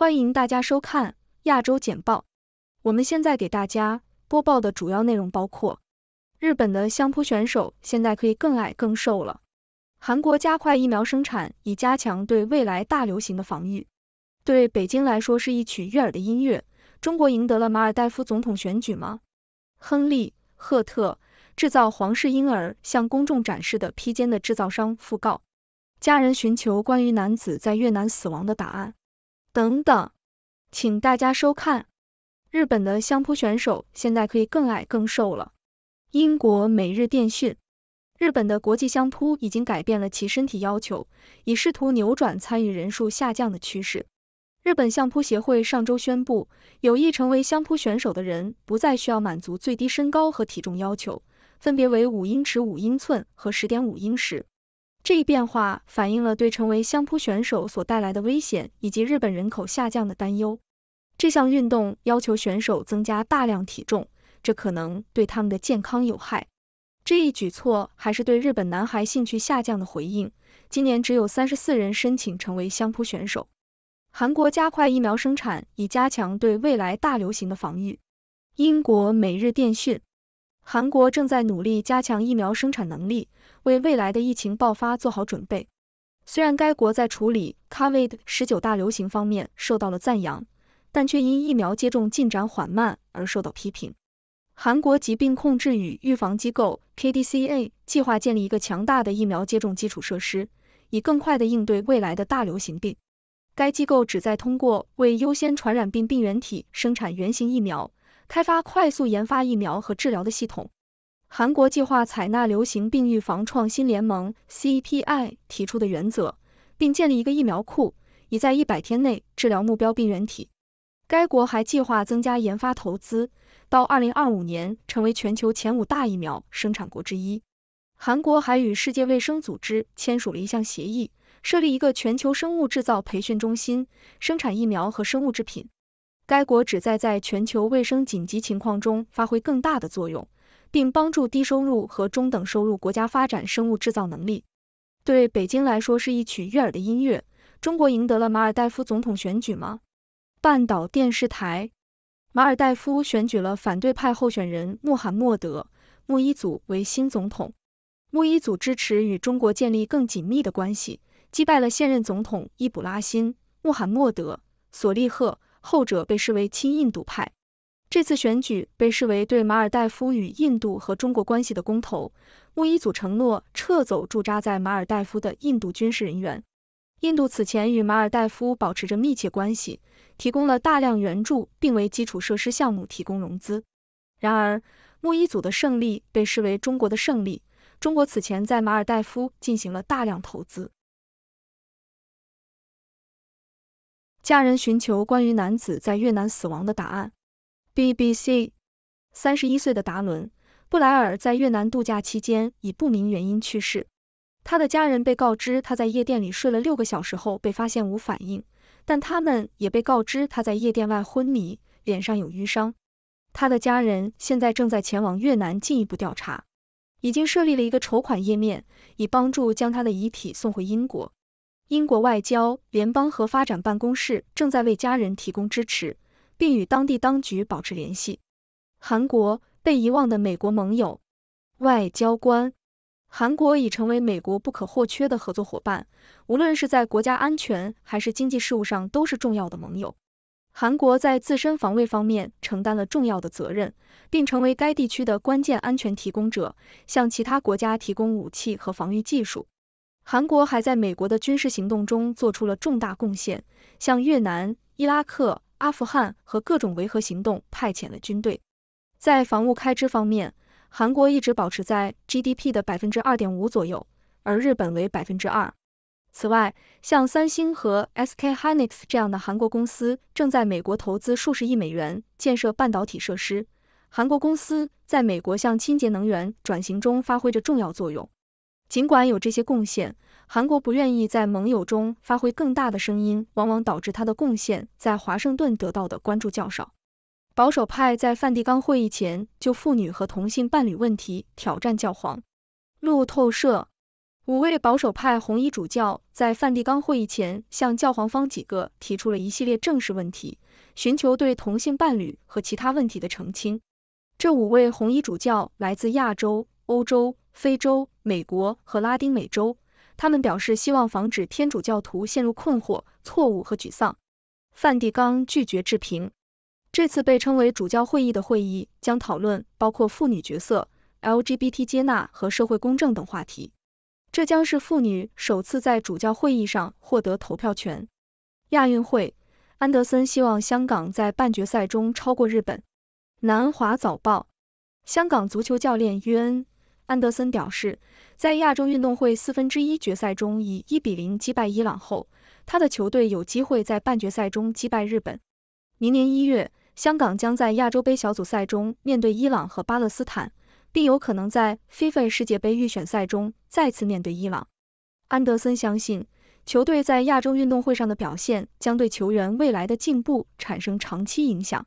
欢迎大家收看亚洲简报。我们现在给大家播报的主要内容包括：日本的相扑选手现在可以更矮更瘦了；韩国加快疫苗生产以加强对未来大流行的防御；对北京来说是一曲悦耳的音乐；中国赢得了马尔代夫总统选举吗？亨利·赫特制造皇室婴儿向公众展示的披肩的制造商讣告；家人寻求关于男子在越南死亡的答案。等等，请大家收看。日本的相扑选手现在可以更矮更瘦了。英国每日电讯：日本的国际相扑已经改变了其身体要求，以试图扭转参与人数下降的趋势。日本相扑协会上周宣布，有意成为相扑选手的人不再需要满足最低身高和体重要求，分别为五英尺五英寸和十点五英尺。这一变化反映了对成为相扑选手所带来的危险以及日本人口下降的担忧。这项运动要求选手增加大量体重，这可能对他们的健康有害。这一举措还是对日本男孩兴趣下降的回应。今年只有三十四人申请成为相扑选手。韩国加快疫苗生产，以加强对未来大流行的防御。英国每日电讯。韩国正在努力加强疫苗生产能力，为未来的疫情爆发做好准备。虽然该国在处理 COVID-19 大流行方面受到了赞扬，但却因疫苗接种进展缓慢而受到批评。韩国疾病控制与预防机构 k d c a 计划建立一个强大的疫苗接种基础设施，以更快地应对未来的大流行病。该机构旨在通过为优先传染病病原体生产原型疫苗。开发快速研发疫苗和治疗的系统。韩国计划采纳流行病预防创新联盟 （CPI） 提出的原则，并建立一个疫苗库，以在一百天内治疗目标病原体。该国还计划增加研发投资，到二零二五年成为全球前五大疫苗生产国之一。韩国还与世界卫生组织签署了一项协议，设立一个全球生物制造培训中心，生产疫苗和生物制品。该国旨在在全球卫生紧急情况中发挥更大的作用，并帮助低收入和中等收入国家发展生物制造能力。对北京来说是一曲悦耳的音乐。中国赢得了马尔代夫总统选举吗？半岛电视台。马尔代夫选举了反对派候选人穆罕默德·穆伊祖为新总统。穆伊祖支持与中国建立更紧密的关系，击败了现任总统伊卜拉欣·穆罕默德·索利赫。后者被视为亲印度派。这次选举被视为对马尔代夫与印度和中国关系的公投。穆伊祖承诺撤走驻扎在马尔代夫的印度军事人员。印度此前与马尔代夫保持着密切关系，提供了大量援助，并为基础设施项目提供融资。然而，穆伊祖的胜利被视为中国的胜利。中国此前在马尔代夫进行了大量投资。家人寻求关于男子在越南死亡的答案。BBC。三十一岁的达伦·布莱尔在越南度假期间，以不明原因去世。他的家人被告知他在夜店里睡了六个小时后被发现无反应，但他们也被告知他在夜店外昏迷，脸上有瘀伤。他的家人现在正在前往越南进一步调查，已经设立了一个筹款页面，以帮助将他的遗体送回英国。英国外交联邦和发展办公室正在为家人提供支持，并与当地当局保持联系。韩国被遗忘的美国盟友外交官，韩国已成为美国不可或缺的合作伙伴，无论是在国家安全还是经济事务上都是重要的盟友。韩国在自身防卫方面承担了重要的责任，并成为该地区的关键安全提供者，向其他国家提供武器和防御技术。韩国还在美国的军事行动中做出了重大贡献，向越南、伊拉克、阿富汗和各种维和行动派遣了军队。在防务开支方面，韩国一直保持在 GDP 的百分之二点五左右，而日本为百分之二。此外，像三星和 SK Hynix 这样的韩国公司正在美国投资数十亿美元建设半导体设施。韩国公司在美国向清洁能源转型中发挥着重要作用。尽管有这些贡献，韩国不愿意在盟友中发挥更大的声音，往往导致他的贡献在华盛顿得到的关注较少。保守派在梵蒂冈会议前就妇女和同性伴侣问题挑战教皇。路透社，五位保守派红衣主教在梵蒂冈会议前向教皇方几个提出了一系列正式问题，寻求对同性伴侣和其他问题的澄清。这五位红衣主教来自亚洲。欧洲、非洲、美国和拉丁美洲，他们表示希望防止天主教徒陷入困惑、错误和沮丧。范蒂冈拒绝置评。这次被称为主教会议的会议将讨论包括妇女角色、LGBT 接纳和社会公正等话题。这将是妇女首次在主教会议上获得投票权。亚运会，安德森希望香港在半决赛中超过日本。南华早报，香港足球教练约恩。安德森表示，在亚洲运动会四分之一决赛中以一比零击败伊朗后，他的球队有机会在半决赛中击败日本。明年一月，香港将在亚洲杯小组赛中面对伊朗和巴勒斯坦，并有可能在 FIFA 世界杯预选赛中再次面对伊朗。安德森相信，球队在亚洲运动会上的表现将对球员未来的进步产生长期影响。